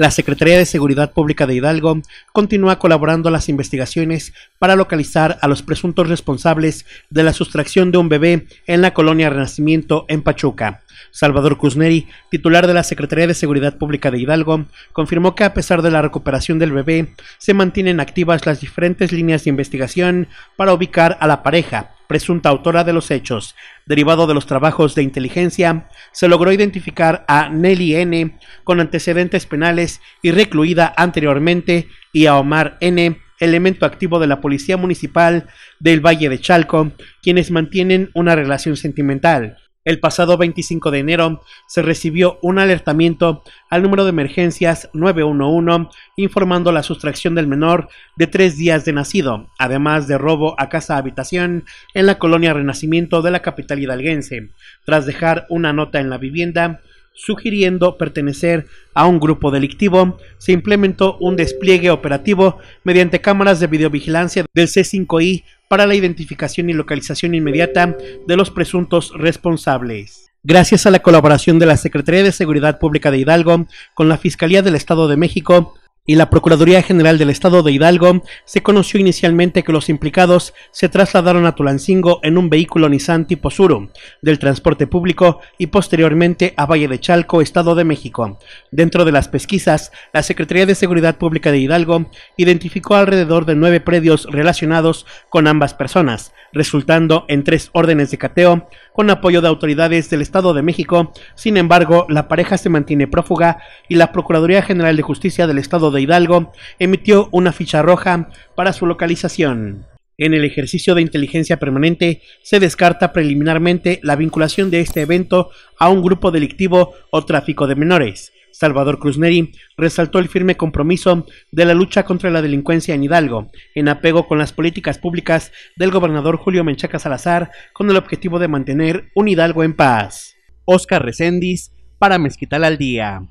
La Secretaría de Seguridad Pública de Hidalgo continúa colaborando las investigaciones para localizar a los presuntos responsables de la sustracción de un bebé en la colonia Renacimiento en Pachuca. Salvador Kuzneri, titular de la Secretaría de Seguridad Pública de Hidalgo, confirmó que a pesar de la recuperación del bebé, se mantienen activas las diferentes líneas de investigación para ubicar a la pareja presunta autora de los hechos. Derivado de los trabajos de inteligencia, se logró identificar a Nelly N. con antecedentes penales y recluida anteriormente y a Omar N., elemento activo de la Policía Municipal del Valle de Chalco, quienes mantienen una relación sentimental. El pasado 25 de enero se recibió un alertamiento al número de emergencias 911 informando la sustracción del menor de tres días de nacido, además de robo a casa-habitación en la colonia Renacimiento de la capital hidalguense. Tras dejar una nota en la vivienda, sugiriendo pertenecer a un grupo delictivo, se implementó un despliegue operativo mediante cámaras de videovigilancia del C5I para la identificación y localización inmediata de los presuntos responsables. Gracias a la colaboración de la Secretaría de Seguridad Pública de Hidalgo con la Fiscalía del Estado de México, y la Procuraduría General del Estado de Hidalgo, se conoció inicialmente que los implicados se trasladaron a Tulancingo en un vehículo Nissan tipo Suru del transporte público y posteriormente a Valle de Chalco, Estado de México. Dentro de las pesquisas, la Secretaría de Seguridad Pública de Hidalgo identificó alrededor de nueve predios relacionados con ambas personas, resultando en tres órdenes de cateo con apoyo de autoridades del Estado de México. Sin embargo, la pareja se mantiene prófuga y la Procuraduría General de Justicia del Estado de Hidalgo emitió una ficha roja para su localización. En el ejercicio de inteligencia permanente se descarta preliminarmente la vinculación de este evento a un grupo delictivo o tráfico de menores. Salvador Cruzneri resaltó el firme compromiso de la lucha contra la delincuencia en Hidalgo, en apego con las políticas públicas del gobernador Julio Menchaca Salazar, con el objetivo de mantener un Hidalgo en paz. Oscar Recendis, para Mezquital al Día.